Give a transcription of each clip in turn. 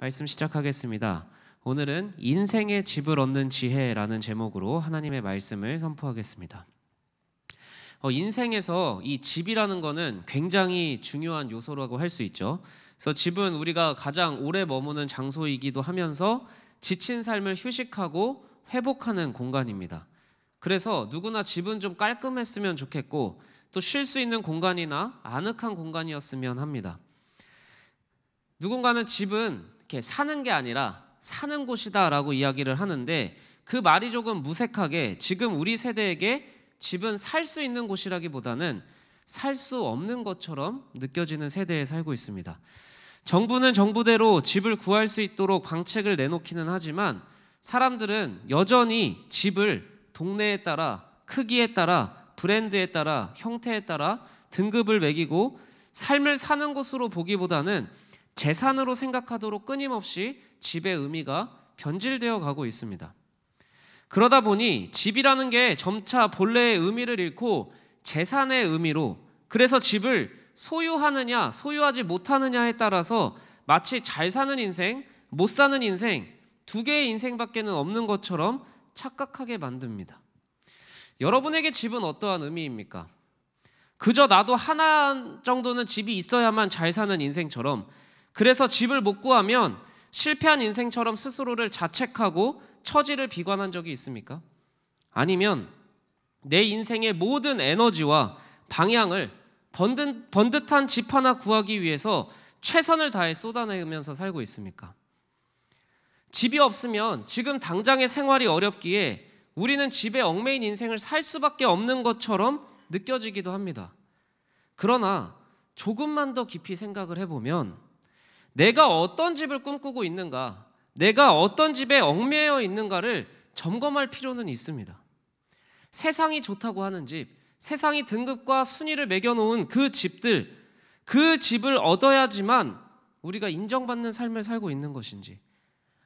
말씀 시작하겠습니다. 오늘은 인생의 집을 얻는 지혜라는 제목으로 하나님의 말씀을 선포하겠습니다. 어, 인생에서 이 집이라는 거는 굉장히 중요한 요소라고 할 수 있죠. 그래서 집은 우리가 가장 오래 머무는 장소이기도 하면서 지친 삶을 휴식하고 회복하는 공간입니다. 그래서 누구나 집은 좀 깔끔했으면 좋겠고 또 쉴 수 있는 공간이나 아늑한 공간이었으면 합니다. 누군가는 집은 이렇게 사는 게 아니라 사는 곳이다라고 이야기를 하는데 그 말이 조금 무색하게 지금 우리 세대에게 집은 살 수 있는 곳이라기보다는 살 수 없는 것처럼 느껴지는 세대에 살고 있습니다. 정부는 정부대로 집을 구할 수 있도록 방책을 내놓기는 하지만 사람들은 여전히 집을 동네에 따라 크기에 따라 브랜드에 따라 형태에 따라 등급을 매기고 삶을 사는 곳으로 보기보다는 재산으로 생각하도록 끊임없이 집의 의미가 변질되어 가고 있습니다. 그러다 보니 집이라는 게 점차 본래의 의미를 잃고 재산의 의미로 그래서 집을 소유하느냐 소유하지 못하느냐에 따라서 마치 잘 사는 인생 못 사는 인생 두 개의 인생밖에는 없는 것처럼 착각하게 만듭니다. 여러분에게 집은 어떠한 의미입니까? 그저 나도 하나 정도는 집이 있어야만 잘 사는 인생처럼 그래서 집을 못 구하면 실패한 인생처럼 스스로를 자책하고 처지를 비관한 적이 있습니까? 아니면 내 인생의 모든 에너지와 방향을 번든, 번듯한 집 하나 구하기 위해서 최선을 다해 쏟아내면서 살고 있습니까? 집이 없으면 지금 당장의 생활이 어렵기에 우리는 집에 얽매인 인생을 살 수밖에 없는 것처럼 느껴지기도 합니다. 그러나 조금만 더 깊이 생각을 해보면 내가 어떤 집을 꿈꾸고 있는가, 내가 어떤 집에 얽매여 있는가를 점검할 필요는 있습니다. 세상이 좋다고 하는 집, 세상이 등급과 순위를 매겨놓은 그 집들, 그 집을 얻어야지만 우리가 인정받는 삶을 살고 있는 것인지,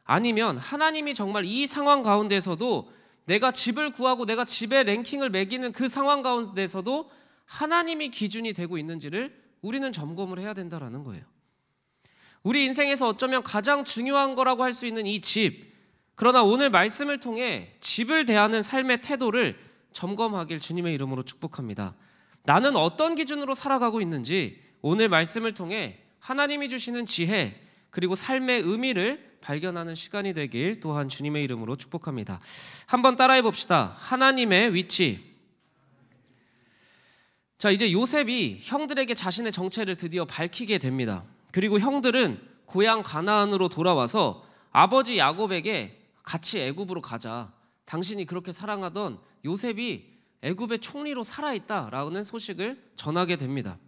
아니면 하나님이 정말 이 상황 가운데서도 내가 집을 구하고 내가 집에 랭킹을 매기는 그 상황 가운데서도 하나님이 기준이 되고 있는지를 우리는 점검을 해야 된다라는 거예요. 우리 인생에서 어쩌면 가장 중요한 거라고 할 수 있는 이 집. 그러나 오늘 말씀을 통해 집을 대하는 삶의 태도를 점검하길 주님의 이름으로 축복합니다. 나는 어떤 기준으로 살아가고 있는지 오늘 말씀을 통해 하나님이 주시는 지혜 그리고 삶의 의미를 발견하는 시간이 되길 또한 주님의 이름으로 축복합니다. 한번 따라해 봅시다. 하나님의 위치. 자, 이제 요셉이 형들에게 자신의 정체를 드디어 밝히게 됩니다. 그리고 형들은 고향 가나안으로 돌아와서 아버지 야곱에게 같이 애굽으로 가자. 당신이 그렇게 사랑하던 요셉이 애굽의 총리로 살아있다라는 소식을 전하게 됩니다.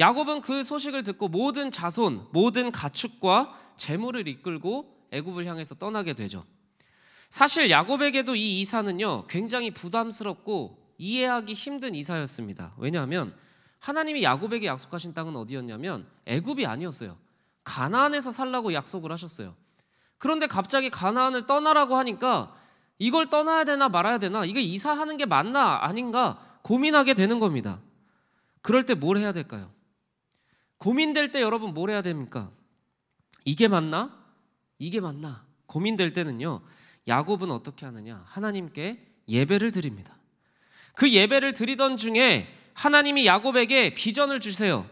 야곱은 그 소식을 듣고 모든 자손, 모든 가축과 재물을 이끌고 애굽을 향해서 떠나게 되죠. 사실 야곱에게도 이 이사는요 굉장히 부담스럽고 이해하기 힘든 이사였습니다. 왜냐하면 하나님이 야곱에게 약속하신 땅은 어디였냐면 애굽이 아니었어요. 가나안에서 살라고 약속을 하셨어요. 그런데 갑자기 가나안을 떠나라고 하니까 이걸 떠나야 되나 말아야 되나 이게 이사하는 게 맞나 아닌가 고민하게 되는 겁니다. 그럴 때 뭘 해야 될까요? 고민될 때 여러분 뭘 해야 됩니까? 이게 맞나? 이게 맞나? 고민될 때는요. 야곱은 어떻게 하느냐? 하나님께 예배를 드립니다. 그 예배를 드리던 중에 하나님이 야곱에게 비전을 주세요.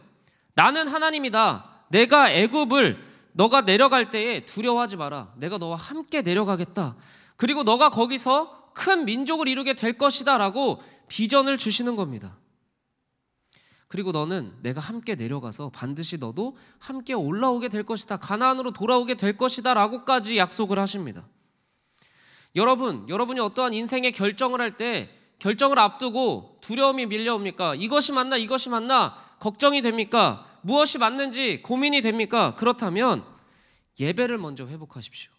나는 하나님이다. 내가 애굽을 너가 내려갈 때에 두려워하지 마라. 내가 너와 함께 내려가겠다. 그리고 너가 거기서 큰 민족을 이루게 될 것이다라고 비전을 주시는 겁니다. 그리고 너는 내가 함께 내려가서 반드시 너도 함께 올라오게 될 것이다. 가나안으로 돌아오게 될 것이다라고까지 약속을 하십니다. 여러분, 여러분이 어떠한 인생의 결정을 할때 결정을 앞두고 두려움이 밀려옵니까? 이것이 맞나 이것이 맞나 걱정이 됩니까? 무엇이 맞는지 고민이 됩니까? 그렇다면 예배를 먼저 회복하십시오.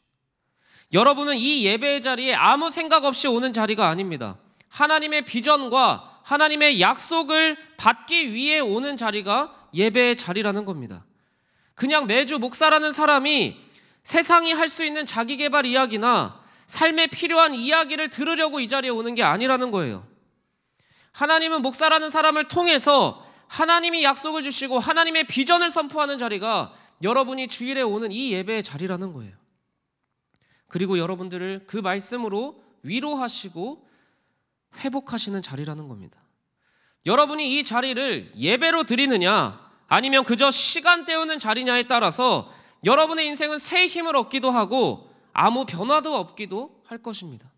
여러분은 이 예배의 자리에 아무 생각 없이 오는 자리가 아닙니다. 하나님의 비전과 하나님의 약속을 받기 위해 오는 자리가 예배의 자리라는 겁니다. 그냥 매주 목사라는 사람이 세상이 할 수 있는 자기 개발 이야기나 삶에 필요한 이야기를 들으려고 이 자리에 오는 게 아니라는 거예요. 하나님은 목사라는 사람을 통해서 하나님이 약속을 주시고 하나님의 비전을 선포하는 자리가 여러분이 주일에 오는 이 예배의 자리라는 거예요. 그리고 여러분들을 그 말씀으로 위로하시고 회복하시는 자리라는 겁니다. 여러분이 이 자리를 예배로 드리느냐 아니면 그저 시간 때우는 자리냐에 따라서 여러분의 인생은 새 힘을 얻기도 하고 아무 변화도 없기도 할 것입니다.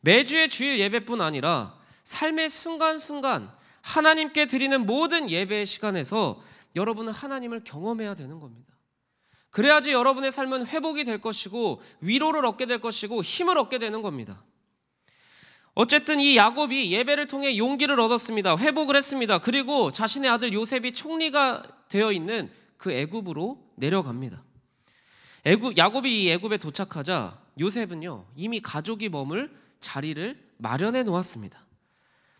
매주의 주일 예배뿐 아니라 삶의 순간순간 하나님께 드리는 모든 예배의 시간에서 여러분은 하나님을 경험해야 되는 겁니다. 그래야지 여러분의 삶은 회복이 될 것이고 위로를 얻게 될 것이고 힘을 얻게 되는 겁니다. 어쨌든 이 야곱이 예배를 통해 용기를 얻었습니다. 회복을 했습니다. 그리고 자신의 아들 요셉이 총리가 되어 있는 그 애굽으로 내려갑니다. 애굽 야곱이 애굽에 도착하자 요셉은요 이미 가족이 머물 자리를 마련해 놓았습니다.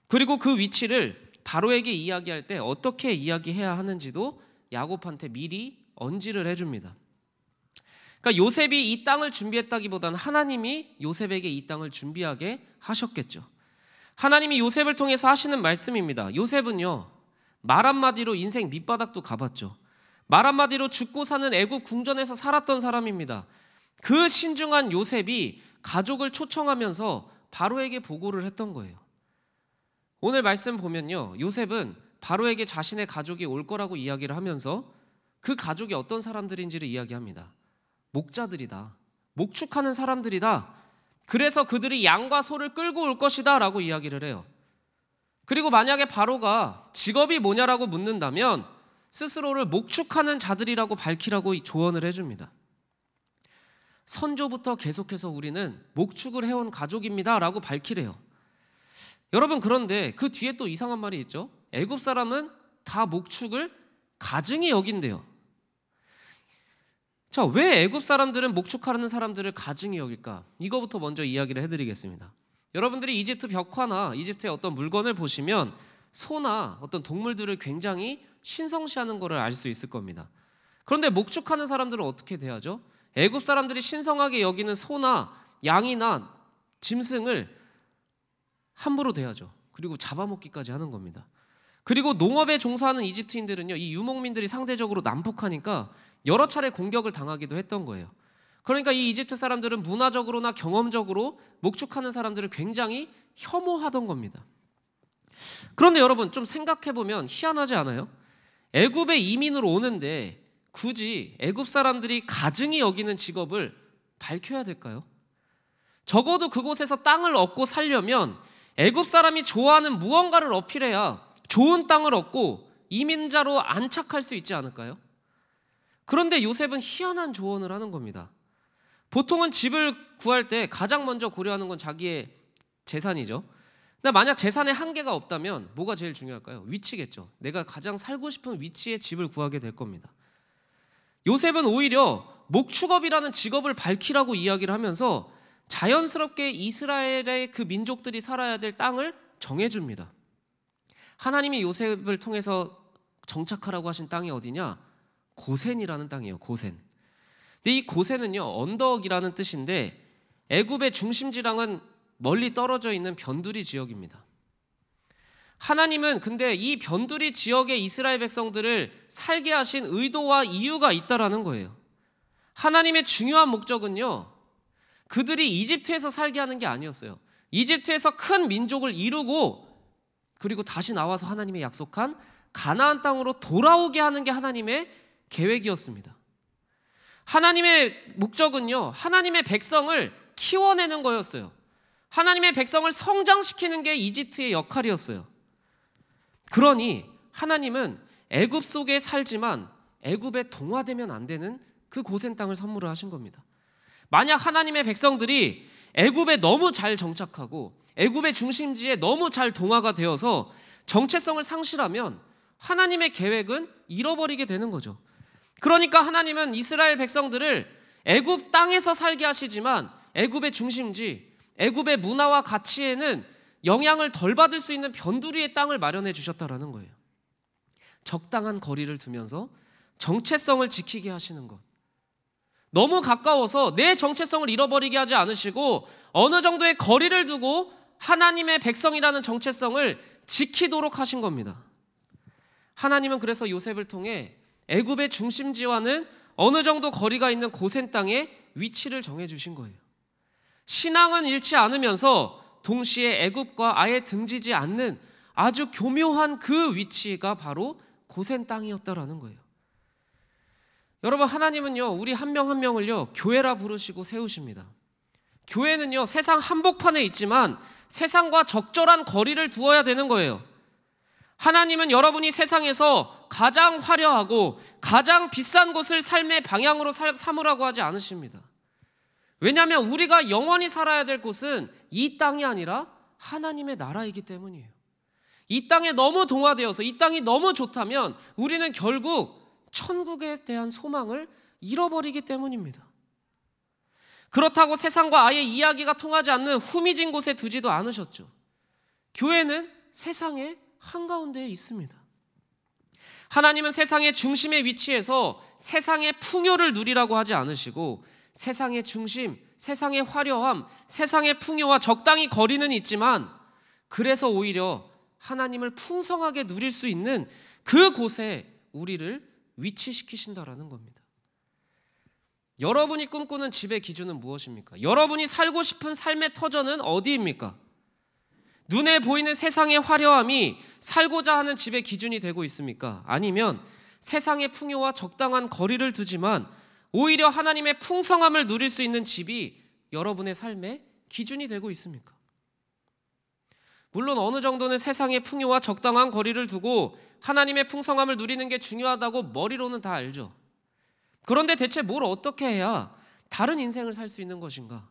그리고 그 위치를 바로에게 이야기할 때 어떻게 이야기해야 하는지도 야곱한테 미리 언지를 해줍니다. 그러니까 요셉이 이 땅을 준비했다기보다는 하나님이 요셉에게 이 땅을 준비하게 하셨겠죠. 하나님이 요셉을 통해서 하시는 말씀입니다. 요셉은요 말 한마디로 인생 밑바닥도 가봤죠. 말 한마디로 죽고 사는 애굽 궁전에서 살았던 사람입니다. 그 신중한 요셉이 가족을 초청하면서 바로에게 보고를 했던 거예요. 오늘 말씀 보면요. 요셉은 바로에게 자신의 가족이 올 거라고 이야기를 하면서 그 가족이 어떤 사람들인지를 이야기합니다. 목자들이다. 목축하는 사람들이다. 그래서 그들이 양과 소를 끌고 올 것이다 라고 이야기를 해요. 그리고 만약에 바로가 직업이 뭐냐라고 묻는다면 스스로를 목축하는 자들이라고 밝히라고 조언을 해줍니다. 선조부터 계속해서 우리는 목축을 해온 가족입니다. 라고 밝히래요. 여러분, 그런데 그 뒤에 또 이상한 말이 있죠. 애굽 사람은 다 목축을 가증히 여긴대요. 자, 왜 애굽 사람들은 목축하는 사람들을 가증히 여길까? 이거부터 먼저 이야기를 해드리겠습니다. 여러분들이 이집트 벽화나 이집트의 어떤 물건을 보시면 소나 어떤 동물들을 굉장히 신성시하는 것을 알 수 있을 겁니다. 그런데 목축하는 사람들은 어떻게 대하죠 애굽 사람들이 신성하게 여기는 소나 양이나 짐승을 함부로 대하죠. 그리고 잡아먹기까지 하는 겁니다. 그리고 농업에 종사하는 이집트인들은요, 이 유목민들이 상대적으로 난폭하니까 여러 차례 공격을 당하기도 했던 거예요. 그러니까 이 이집트 사람들은 문화적으로나 경험적으로 목축하는 사람들을 굉장히 혐오하던 겁니다. 그런데 여러분 좀 생각해 보면 희한하지 않아요? 애굽에 이민으로 오는데 굳이 애굽 사람들이 가증히 여기는 직업을 밝혀야 될까요? 적어도 그곳에서 땅을 얻고 살려면 애굽 사람이 좋아하는 무언가를 어필해야 좋은 땅을 얻고 이민자로 안착할 수 있지 않을까요? 그런데 요셉은 희한한 조언을 하는 겁니다. 보통은 집을 구할 때 가장 먼저 고려하는 건 자기의 재산이죠. 근데 만약 재산에 한계가 없다면 뭐가 제일 중요할까요? 위치겠죠. 내가 가장 살고 싶은 위치에 집을 구하게 될 겁니다. 요셉은 오히려 목축업이라는 직업을 밝히라고 이야기를 하면서 자연스럽게 이스라엘의 그 민족들이 살아야 될 땅을 정해줍니다. 하나님이 요셉을 통해서 정착하라고 하신 땅이 어디냐? 고센이라는 땅이에요. 고센. 근데 이 고센은요 언덕이라는 뜻인데 애굽의 중심지랑은 멀리 떨어져 있는 변두리 지역입니다. 하나님은 근데 이 변두리 지역의 이스라엘 백성들을 살게 하신 의도와 이유가 있다라는 거예요. 하나님의 중요한 목적은요. 그들이 이집트에서 살게 하는 게 아니었어요. 이집트에서 큰 민족을 이루고 그리고 다시 나와서 하나님의 약속한 가나안 땅으로 돌아오게 하는 게 하나님의 계획이었습니다. 하나님의 목적은요. 하나님의 백성을 키워내는 거였어요. 하나님의 백성을 성장시키는 게 이집트의 역할이었어요. 그러니 하나님은 애굽 속에 살지만 애굽에 동화되면 안 되는 그 고센 땅을 선물을 하신 겁니다. 만약 하나님의 백성들이 애굽에 너무 잘 정착하고 애굽의 중심지에 너무 잘 동화가 되어서 정체성을 상실하면 하나님의 계획은 잃어버리게 되는 거죠. 그러니까 하나님은 이스라엘 백성들을 애굽 땅에서 살게 하시지만 애굽의 중심지 애굽의 문화와 가치에는 영향을 덜 받을 수 있는 변두리의 땅을 마련해 주셨다라는 거예요. 적당한 거리를 두면서 정체성을 지키게 하시는 것. 너무 가까워서 내 정체성을 잃어버리게 하지 않으시고 어느 정도의 거리를 두고 하나님의 백성이라는 정체성을 지키도록 하신 겁니다. 하나님은 그래서 요셉을 통해 애굽의 중심지와는 어느 정도 거리가 있는 고센 땅에 위치를 정해 주신 거예요. 신앙은 잃지 않으면서 동시에 애굽과 아예 등지지 않는 아주 교묘한 그 위치가 바로 고센 땅이었다라는 거예요. 여러분 하나님은요 우리 한 명한 한 명을요 교회라 부르시고 세우십니다. 교회는요 세상 한복판에 있지만 세상과 적절한 거리를 두어야 되는 거예요. 하나님은 여러분이 세상에서 가장 화려하고 가장 비싼 곳을 삶의 방향으로 삼으라고 하지 않으십니다. 왜냐하면 우리가 영원히 살아야 될 곳은 이 땅이 아니라 하나님의 나라이기 때문이에요. 이 땅에 너무 동화되어서 이 땅이 너무 좋다면 우리는 결국 천국에 대한 소망을 잃어버리기 때문입니다. 그렇다고 세상과 아예 이야기가 통하지 않는 후미진 곳에 두지도 않으셨죠. 교회는 세상의 한가운데에 있습니다. 하나님은 세상의 중심에 위치해서 세상의 풍요를 누리라고 하지 않으시고 세상의 중심, 세상의 화려함, 세상의 풍요와 적당히 거리는 있지만 그래서 오히려 하나님을 풍성하게 누릴 수 있는 그곳에 우리를 위치시키신다라는 겁니다. 여러분이 꿈꾸는 집의 기준은 무엇입니까? 여러분이 살고 싶은 삶의 터전은 어디입니까? 눈에 보이는 세상의 화려함이 살고자 하는 집의 기준이 되고 있습니까? 아니면 세상의 풍요와 적당한 거리를 두지만 오히려 하나님의 풍성함을 누릴 수 있는 집이 여러분의 삶의 기준이 되고 있습니까? 물론 어느 정도는 세상의 풍요와 적당한 거리를 두고 하나님의 풍성함을 누리는 게 중요하다고 머리로는 다 알죠. 그런데 대체 뭘 어떻게 해야 다른 인생을 살 수 있는 것인가?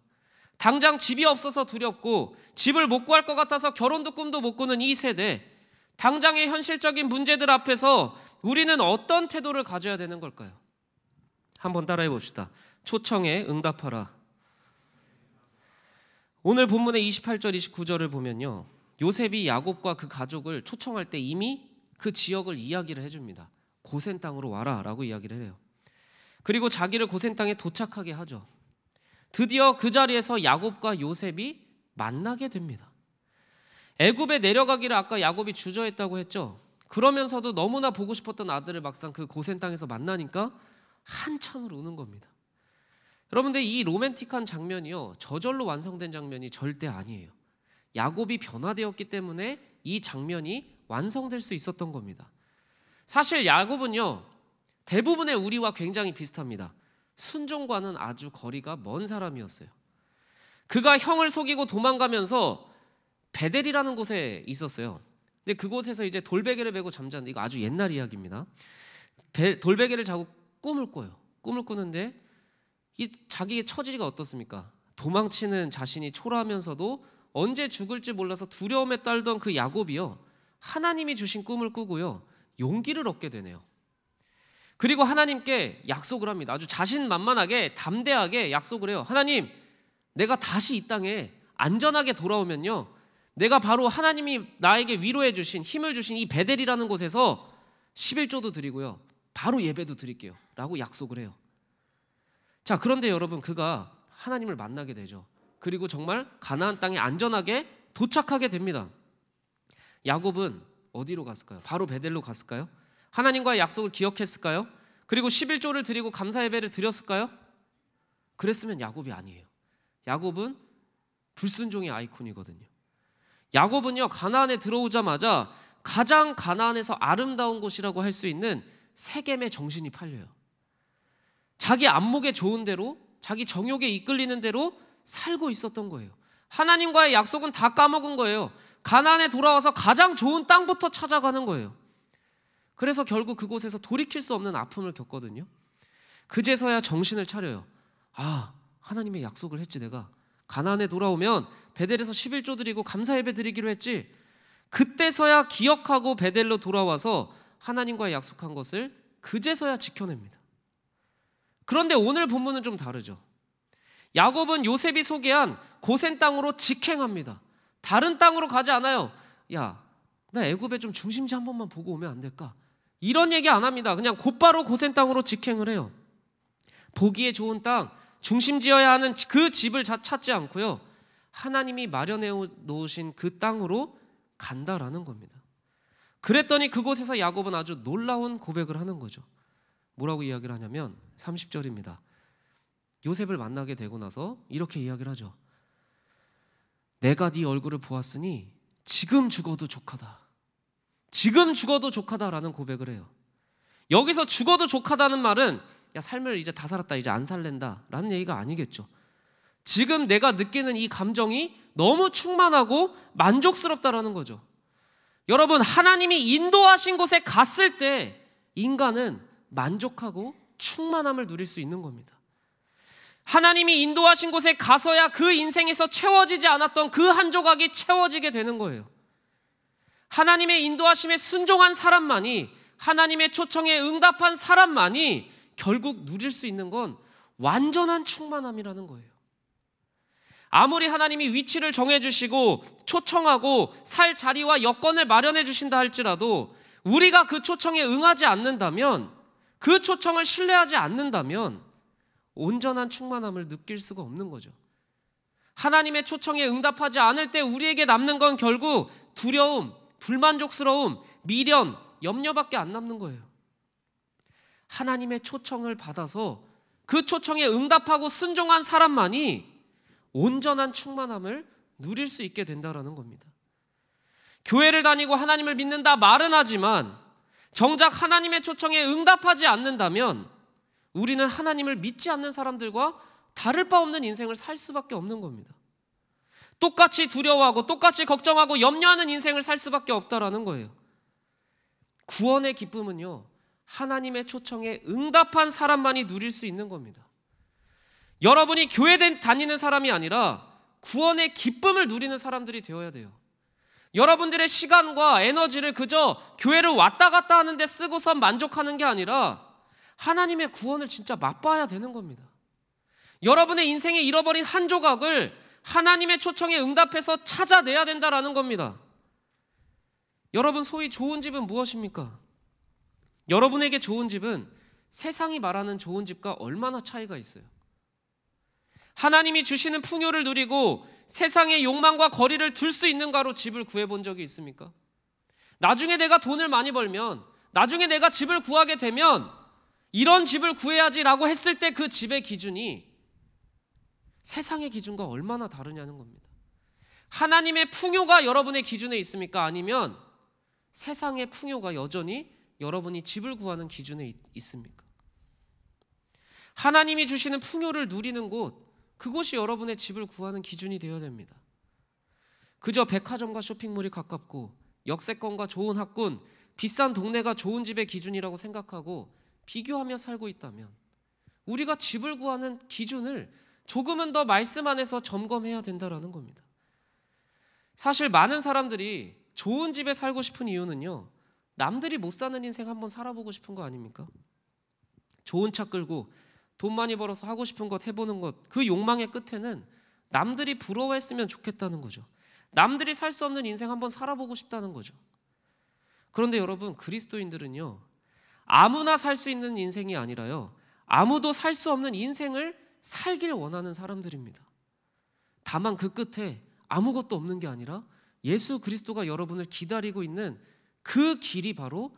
당장 집이 없어서 두렵고 집을 못 구할 것 같아서 결혼도 꿈도 못 꾸는 이 세대, 당장의 현실적인 문제들 앞에서 우리는 어떤 태도를 가져야 되는 걸까요? 한번 따라해 봅시다. 초청에 응답하라. 오늘 본문의 28절 29절을 보면요. 요셉이 야곱과 그 가족을 초청할 때 이미 그 지역을 이야기를 해 줍니다. 고센 땅으로 와라라고 이야기를 해요. 그리고 자기를 고센 땅에 도착하게 하죠. 드디어 그 자리에서 야곱과 요셉이 만나게 됩니다. 애굽에 내려가기를 아까 야곱이 주저했다고 했죠. 그러면서도 너무나 보고 싶었던 아들을 막상 그 고센 땅에서 만나니까 한참을 우는 겁니다. 여러분들 이 로맨틱한 장면이요 저절로 완성된 장면이 절대 아니에요. 야곱이 변화되었기 때문에 이 장면이 완성될 수 있었던 겁니다. 사실 야곱은요 대부분의 우리와 굉장히 비슷합니다. 순종과는 아주 거리가 먼 사람이었어요. 그가 형을 속이고 도망가면서 베델이라는 곳에 있었어요. 근데 그곳에서 이제 돌베개를 베고 잠자는데 이거 아주 옛날 이야기입니다. 돌베개를 자고 꿈을 꿔요. 꿈을 꾸는데 이 자기의 처지가 어떻습니까? 도망치는 자신이 초라하면서도 언제 죽을지 몰라서 두려움에 떨던 그 야곱이요. 하나님이 주신 꿈을 꾸고요. 용기를 얻게 되네요. 그리고 하나님께 약속을 합니다. 아주 자신만만하게 담대하게 약속을 해요. 하나님, 내가 다시 이 땅에 안전하게 돌아오면요. 내가 바로 하나님이 나에게 위로해 주신 힘을 주신 이 베델이라는 곳에서 11조도 드리고요. 바로 예배도 드릴게요. 라고 약속을 해요. 자, 그런데 여러분 그가 하나님을 만나게 되죠. 그리고 정말 가나안 땅에 안전하게 도착하게 됩니다. 야곱은 어디로 갔을까요? 바로 베델로 갔을까요? 하나님과의 약속을 기억했을까요? 그리고 11조를 드리고 감사 예배를 드렸을까요? 그랬으면 야곱이 아니에요. 야곱은 불순종의 아이콘이거든요. 야곱은요 가나안에 들어오자마자 가장 가나안에서 아름다운 곳이라고 할 수 있는 세겜의 정신이 팔려요. 자기 안목에 좋은 대로 자기 정욕에 이끌리는 대로 살고 있었던 거예요. 하나님과의 약속은 다 까먹은 거예요. 가난에 돌아와서 가장 좋은 땅부터 찾아가는 거예요. 그래서 결국 그곳에서 돌이킬 수 없는 아픔을 겪거든요. 그제서야 정신을 차려요. 아, 하나님의 약속을 했지 내가. 가난에 돌아오면 베델에서 11조 드리고 감사 예배 드리기로 했지. 그때서야 기억하고 베델로 돌아와서 하나님과 약속한 것을 그제서야 지켜냅니다. 그런데 오늘 본문은 좀 다르죠. 야곱은 요셉이 소개한 고센 땅으로 직행합니다. 다른 땅으로 가지 않아요. 야, 나 애굽에 좀 중심지 한 번만 보고 오면 안 될까? 이런 얘기 안 합니다. 그냥 곧바로 고센 땅으로 직행을 해요. 보기에 좋은 땅, 중심지어야 하는 그 집을 찾지 않고요. 하나님이 마련해 놓으신 그 땅으로 간다라는 겁니다. 그랬더니 그곳에서 야곱은 아주 놀라운 고백을 하는 거죠. 뭐라고 이야기를 하냐면 30절입니다. 요셉을 만나게 되고 나서 이렇게 이야기를 하죠. 내가 네 얼굴을 보았으니 지금 죽어도 족하다. 지금 죽어도 족하다라는 고백을 해요. 여기서 죽어도 족하다는 말은 야 삶을 이제 다 살았다 이제 안 살랜다라는 얘기가 아니겠죠. 지금 내가 느끼는 이 감정이 너무 충만하고 만족스럽다라는 거죠. 여러분, 하나님이 인도하신 곳에 갔을 때 인간은 만족하고 충만함을 누릴 수 있는 겁니다. 하나님이 인도하신 곳에 가서야 그 인생에서 채워지지 않았던 그 한 조각이 채워지게 되는 거예요. 하나님의 인도하심에 순종한 사람만이 하나님의 초청에 응답한 사람만이 결국 누릴 수 있는 건 완전한 충만함이라는 거예요. 아무리 하나님이 위치를 정해주시고 초청하고 살 자리와 여건을 마련해주신다 할지라도 우리가 그 초청에 응하지 않는다면 그 초청을 신뢰하지 않는다면 온전한 충만함을 느낄 수가 없는 거죠. 하나님의 초청에 응답하지 않을 때 우리에게 남는 건 결국 두려움, 불만족스러움, 미련, 염려밖에 안 남는 거예요. 하나님의 초청을 받아서 그 초청에 응답하고 순종한 사람만이 온전한 충만함을 누릴 수 있게 된다라는 겁니다. 교회를 다니고 하나님을 믿는다 말은 하지만 정작 하나님의 초청에 응답하지 않는다면 우리는 하나님을 믿지 않는 사람들과 다를 바 없는 인생을 살 수밖에 없는 겁니다. 똑같이 두려워하고 똑같이 걱정하고 염려하는 인생을 살 수밖에 없다라는 거예요. 구원의 기쁨은요. 하나님의 초청에 응답한 사람만이 누릴 수 있는 겁니다. 여러분이 교회 다니는 사람이 아니라 구원의 기쁨을 누리는 사람들이 되어야 돼요. 여러분들의 시간과 에너지를 그저 교회를 왔다 갔다 하는데 쓰고선 만족하는 게 아니라 하나님의 구원을 진짜 맛봐야 되는 겁니다. 여러분의 인생에 잃어버린 한 조각을 하나님의 초청에 응답해서 찾아내야 된다라는 겁니다. 여러분 소위 좋은 집은 무엇입니까? 여러분에게 좋은 집은 세상이 말하는 좋은 집과 얼마나 차이가 있어요? 하나님이 주시는 풍요를 누리고 세상의 욕망과 거리를 둘 수 있는가로 집을 구해본 적이 있습니까? 나중에 내가 돈을 많이 벌면, 나중에 내가 집을 구하게 되면, 이런 집을 구해야지라고 했을 때 그 집의 기준이 세상의 기준과 얼마나 다르냐는 겁니다. 하나님의 풍요가 여러분의 기준에 있습니까? 아니면 세상의 풍요가 여전히 여러분이 집을 구하는 기준에 있습니까? 하나님이 주시는 풍요를 누리는 곳, 그곳이 여러분의 집을 구하는 기준이 되어야 됩니다. 그저 백화점과 쇼핑몰이 가깝고 역세권과 좋은 학군, 비싼 동네가 좋은 집의 기준이라고 생각하고 비교하며 살고 있다면 우리가 집을 구하는 기준을 조금은 더 말씀 안에서 점검해야 된다라는 겁니다. 사실 많은 사람들이 좋은 집에 살고 싶은 이유는요. 남들이 못 사는 인생 한번 살아보고 싶은 거 아닙니까? 좋은 차 끌고 돈 많이 벌어서 하고 싶은 것 해보는 것 그 욕망의 끝에는 남들이 부러워했으면 좋겠다는 거죠. 남들이 살 수 없는 인생 한번 살아보고 싶다는 거죠. 그런데 여러분 그리스도인들은요 아무나 살 수 있는 인생이 아니라요 아무도 살 수 없는 인생을 살길 원하는 사람들입니다. 다만 그 끝에 아무것도 없는 게 아니라 예수 그리스도가 여러분을 기다리고 있는 그 길이 바로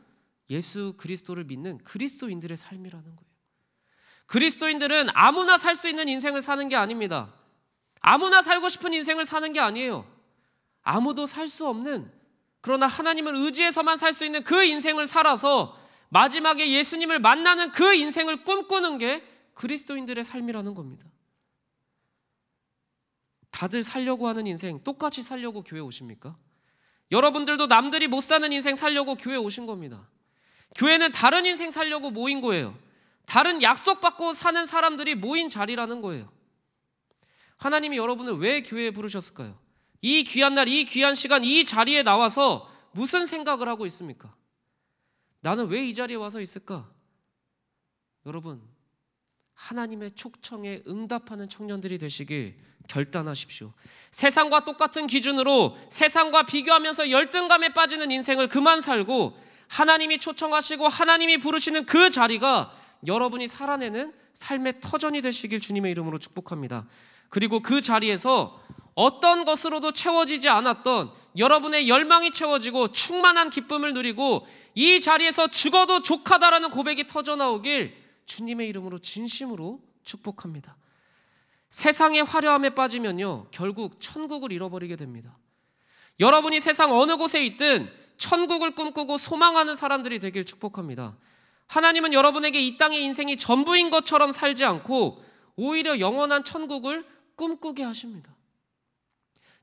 예수 그리스도를 믿는 그리스도인들의 삶이라는 거예요. 그리스도인들은 아무나 살 수 있는 인생을 사는 게 아닙니다. 아무나 살고 싶은 인생을 사는 게 아니에요. 아무도 살 수 없는 그러나 하나님을 의지해서만 살 수 있는 그 인생을 살아서 마지막에 예수님을 만나는 그 인생을 꿈꾸는 게 그리스도인들의 삶이라는 겁니다. 다들 살려고 하는 인생 똑같이 살려고 교회 오십니까? 여러분들도 남들이 못 사는 인생 살려고 교회 오신 겁니다. 교회는 다른 인생 살려고 모인 거예요. 다른 약속받고 사는 사람들이 모인 자리라는 거예요. 하나님이 여러분을 왜 교회에 부르셨을까요? 이 귀한 날, 이 귀한 시간, 이 자리에 나와서 무슨 생각을 하고 있습니까? 나는 왜 이 자리에 와서 있을까? 여러분, 하나님의 촉청에 응답하는 청년들이 되시길 결단하십시오. 세상과 똑같은 기준으로 세상과 비교하면서 열등감에 빠지는 인생을 그만 살고 하나님이 초청하시고 하나님이 부르시는 그 자리가 여러분이 살아내는 삶의 터전이 되시길 주님의 이름으로 축복합니다. 그리고 그 자리에서 어떤 것으로도 채워지지 않았던 여러분의 열망이 채워지고 충만한 기쁨을 누리고 이 자리에서 죽어도 족하다라는 고백이 터져 나오길 주님의 이름으로 진심으로 축복합니다. 세상의 화려함에 빠지면요, 결국 천국을 잃어버리게 됩니다. 여러분이 세상 어느 곳에 있든 천국을 꿈꾸고 소망하는 사람들이 되길 축복합니다. 하나님은 여러분에게 이 땅의 인생이 전부인 것처럼 살지 않고 오히려 영원한 천국을 꿈꾸게 하십니다.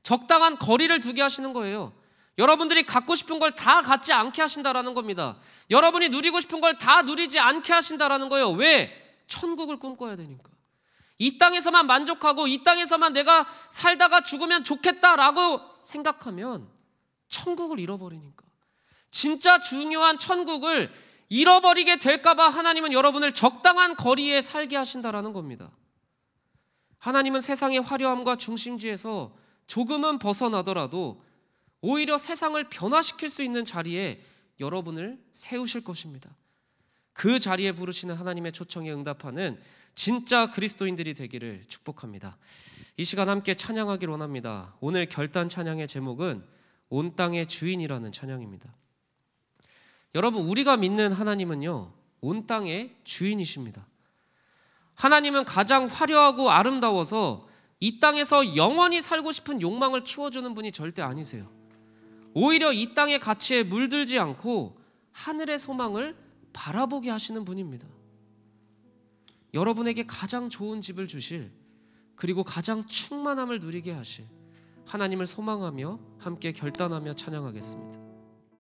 적당한 거리를 두게 하시는 거예요. 여러분들이 갖고 싶은 걸 다 갖지 않게 하신다라는 겁니다. 여러분이 누리고 싶은 걸 다 누리지 않게 하신다라는 거예요. 왜? 천국을 꿈꿔야 되니까. 이 땅에서만 만족하고 이 땅에서만 내가 살다가 죽으면 좋겠다라고 생각하면 천국을 잃어버리니까. 진짜 중요한 천국을 잃어버리게 될까봐 하나님은 여러분을 적당한 거리에 살게 하신다라는 겁니다. 하나님은 세상의 화려함과 중심지에서 조금은 벗어나더라도 오히려 세상을 변화시킬 수 있는 자리에 여러분을 세우실 것입니다. 그 자리에 부르시는 하나님의 초청에 응답하는 진짜 그리스도인들이 되기를 축복합니다. 이 시간 함께 찬양하기 원합니다. 오늘 결단 찬양의 제목은 온 땅의 주인이라는 찬양입니다. 여러분 우리가 믿는 하나님은요 온 땅의 주인이십니다. 하나님은 가장 화려하고 아름다워서 이 땅에서 영원히 살고 싶은 욕망을 키워주는 분이 절대 아니세요. 오히려 이 땅의 가치에 물들지 않고 하늘의 소망을 바라보게 하시는 분입니다. 여러분에게 가장 좋은 집을 주실 그리고 가장 충만함을 누리게 하실 하나님을 소망하며 함께 결단하며 찬양하겠습니다.